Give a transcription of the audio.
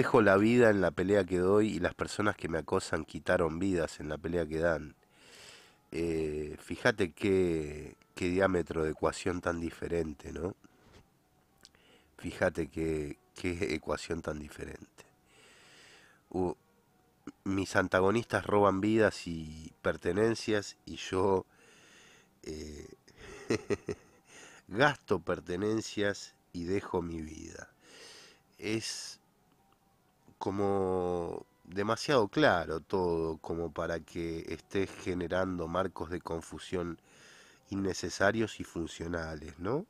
dejo la vida en la pelea que doy y las personas que me acosan quitaron vidas en la pelea que dan. Eh, fíjate qué, diámetro de ecuación tan diferente, ¿no? Fíjate qué, qué ecuación tan diferente. mis antagonistas roban vidas y pertenencias y yo eh, gasto pertenencias y dejo mi vida. Es como demasiado claro todo como para que estés generando marcos de confusión innecesarios y funcionales, ¿no?